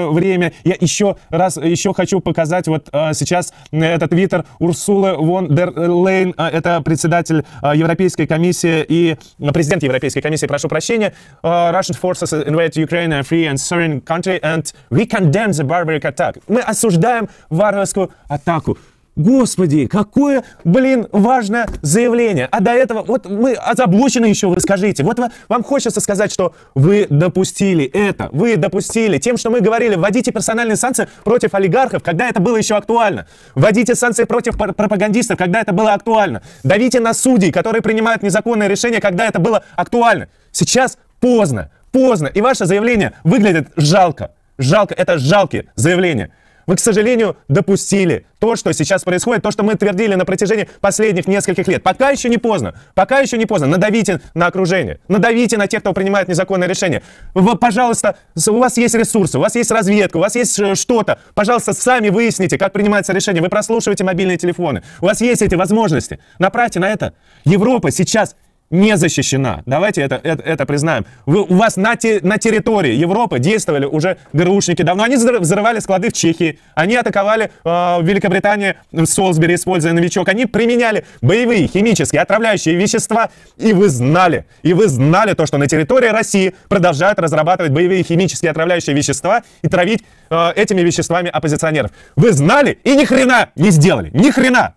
Э, время. Я еще раз еще хочу показать вот а, сейчас э, этот твиттер Урсулы вон дер Лейн. А, это председатель а, Европейской комиссии и президент Европейской комиссии, прошу прощения. Russian forces invade Ukraine, a free and sovereign country, and we condemn the barbaric attack. Мы осуждаем варварскую атаку. Господи, какое, блин, важное заявление. А до этого, вот мы озаблочены еще, вы скажите. Вот вам хочется сказать, что вы допустили это, вы допустили. Тем, что мы говорили, вводите персональные санкции против олигархов, когда это было еще актуально. Вводите санкции против пропагандистов, когда это было актуально. Давите на судей, которые принимают незаконные решения, когда это было актуально. Сейчас поздно, поздно. И ваше заявление выглядит жалко. Жалко, это жалкие заявления. Вы, к сожалению, допустили то, что сейчас происходит, то, что мы твердили на протяжении последних нескольких лет. Пока еще не поздно. Пока еще не поздно. Надавите на окружение. Надавите на тех, кто принимает незаконное решение. Вы, пожалуйста, у вас есть ресурсы, у вас есть разведка, у вас есть э, что-то. Пожалуйста, сами выясните, как принимается решение. Вы прослушиваете мобильные телефоны. У вас есть эти возможности. Направьте на это. Европа сейчас не защищена. Давайте это, это, это признаем. Вы, у вас на, те, на территории Европы действовали уже ГРУшники давно. Они взрывали склады в Чехии, они атаковали э, в Великобритании в Солсбери, используя новичок. Они применяли боевые, химические, отравляющие вещества. И вы знали, и вы знали то, что на территории России продолжают разрабатывать боевые, химические, отравляющие вещества и травить э, этими веществами оппозиционеров. Вы знали и ни хрена не сделали. Ни хрена!